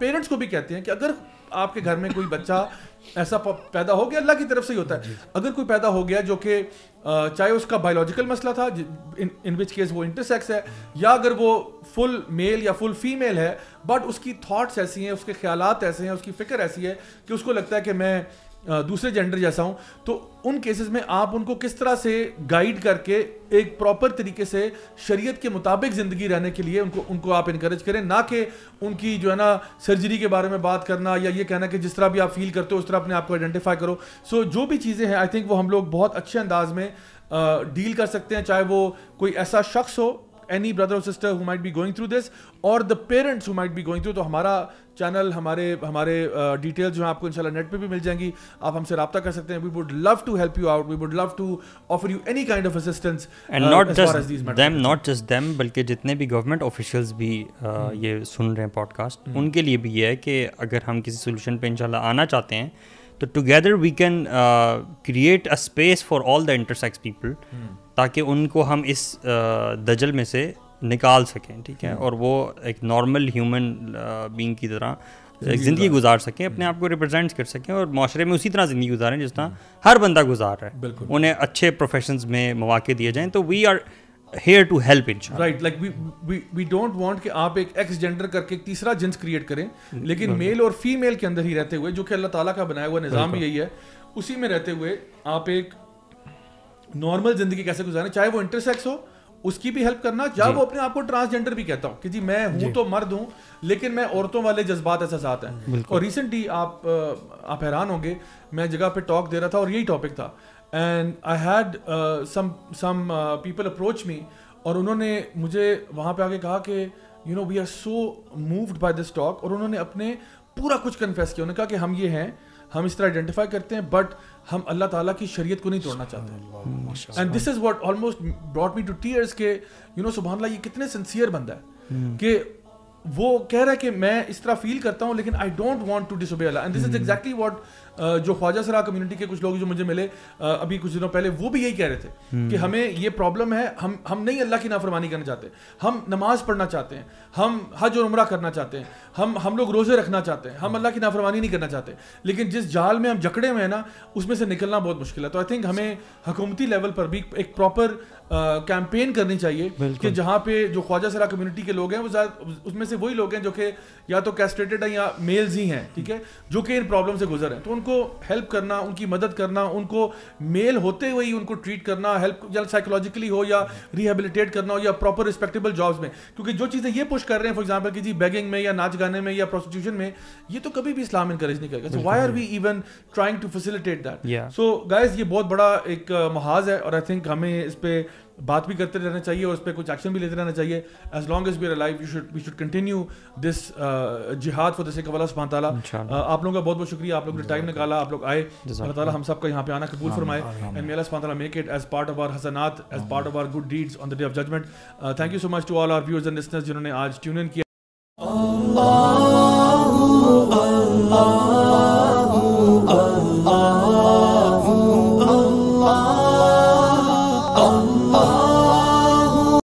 Parents को भी कहते हैं कि अगर आपके घर में कोई बच्चा ऐसा पैदा हो गया अल्लाह की तरफ से ही होता है अगर कोई पैदा हो गया जो कि चाहे उसका बायोलॉजिकल मसला था इन विच केस वो इंटरसेक्स है या अगर वो फुल मेल या फुल फीमेल है बट उसकी थॉट्स ऐसी हैं उसके ख्याल ऐसे हैं उसकी फ़िक्र ऐसी है कि उसको लगता है कि मैं दूसरे जेंडर जैसा हूं तो उन केसेस में आप उनको किस तरह से गाइड करके एक प्रॉपर तरीके से शरीयत के मुताबिक ज़िंदगी रहने के लिए उनको उनको आप इनक्रेज करें ना कि उनकी जो है ना सर्जरी के बारे में बात करना या ये कहना कि जिस तरह भी आप फील करते हो उस तरह अपने आप को आइडेंटिफाई करो सो so, जो भी चीज़ें हैं आई थिंक वो हम लोग बहुत अच्छे अंदाज में डील कर सकते हैं चाहे वो कोई ऐसा शख्स हो एनी ब्रदर और sister who might be going through this और the parents who might be going through तो हमारा चैनल हमारे हमारे डिटेल्स जो है आपको इंशाल्लाह नेट पे भी मिल जाएंगी आप हमसे रब्ता कर सकते हैं we would love to help you out we would love to offer you any kind of assistance and not just them not just them बल्कि जितने भी गवर्नमेंट ऑफिशियल्स भी uh, ये सुन रहे हैं पॉडकास्ट हम्म। उनके लिए भी ये है कि अगर हम किसी सोल्यूशन पर इंशाल्लाह आना चाहते हैं तो together we can create a space for all the intersex people ताकि उनको हम इस uh, दजल में से निकाल सकें ठीक है hmm. और वो एक नॉर्मल ह्यूमन बींग की तरह ज़िंदगी गुजार सकें अपने hmm. आप को रिप्रेजेंट कर सकें और माशरे में उसी तरह ज़िंदगी गुजारें जिस तरह hmm. हर बंदा गुजार रहा है उन्हें अच्छे प्रोफेशंस में मौाक़े दिए जाएँ तो we are here to help in right like we don't want कि आप एक एक्स जेंडर करके एक तीसरा जिन्स क्रिएट करें लेकिन मेल और फीमेल के अंदर ही रहते हुए जो कि अल्लाह ताला का बनाया हुआ निज़ाम भी यही है उसी में रहते हुए आप एक नॉर्मल जिंदगी कैसे गुजारें चाहे वो इंटरसेक्स हो उसकी भी हेल्प करना या वो अपने आप को ट्रांसजेंडर भी कहता हूँ कि जी मैं हूँ तो मर्द हूँ लेकिन मैं औरतों वाले जज्बात ऐसा साथ हैं और रिसेंटली आप आप हैरान होंगे मैं जगह पे टॉक दे रहा था और यही टॉपिक था and I had some some people approach me और उन्होंने मुझे वहाँ पे आके कहा कि you know we are so moved by this talk और उन्होंने अपने पूरा कुछ कन्फेस किया उन्होंने कहा कि हम ये हैं हम इस तरह आइडेंटिफाई करते हैं बट हम अल्लाह ताला की शरीयत को नहीं तोड़ना चाहते and this is what almost brought me to tears के यू नो सुबहानला ये कितने सिंसियर बंदा है हम्म। कि वो कह रहा है कि मैं इस तरह फील करता हूँ लेकिन I don't want to disobey अल्लाह and this is exactly what जो ख्वाजा सरा कम्युनिटी के कुछ लोग जो मुझे मिले uh, अभी कुछ दिनों पहले वो भी यही कह रहे थे hmm. कि हमें ये प्रॉब्लम है हम हम नहीं अल्लाह की नाफरमानी करना चाहते हम नमाज पढ़ना चाहते हैं हम हज और उम्र करना चाहते हैं हम हम लोग रोज़े रखना चाहते हैं हम hmm. अल्लाह की नाफरमानी नहीं करना चाहते लेकिन जिस जाल में हम जकड़े हुए हैं ना उसमें से निकलना बहुत मुश्किल है तो आई थिंक हमें हकूमती लेवल पर भी एक प्रॉपर कैंपेन करनी चाहिए कि जहाँ पे जो ख्वाजा सरा कम्युनिटी के लोग हैं वो उसमें से वही लोग हैं जो कि या तो कैस्ट्रेटेड हैं या मेल्स ही हैं ठीक है जो कि इन प्रॉब्लम से गुजर हैं तो उनको हेल्प करना उनकी मदद करना उनको मेल होते हुए ही उनको ट्रीट करना हेल्प या साइकोलॉजिकली हो या रिहेबिलिटेट करना हो या प्रॉपर रिस्पेक्टेबल जॉब्स में क्योंकि जो चीज़ें ये पुश कर रहे हैं फॉर एग्जाम्पल कि जी बैगिंग में या नाच गाने में या प्रोस्टिट्यूशन में ये तो कभी भी इस्लाम इनकरेज नहीं करेगा so why are we even trying to facilitate that so guys ये बहुत बड़ा एक महाज है और आई थिंक हमें इस पर बात भी करते रहना चाहिए और उस पर कुछ एक्शन भी लेते रहना चाहिए as long as we are live you should we should continue this जिहाद फॉर दिसक वाला सुबह ताला आप लोगों का बहुत बहुत शुक्रिया आप लोगों ने टाइम निकाला आप लोग आए अल्लाह ताला हम सब का यहाँ पे आना कबूल फरमाए एंड मेला सुबह make it as part of our हसनात as part of our good deeds on the day of judgement thank you so much to all our viewers and listeners जिन्होंने आज ट्यून इन किया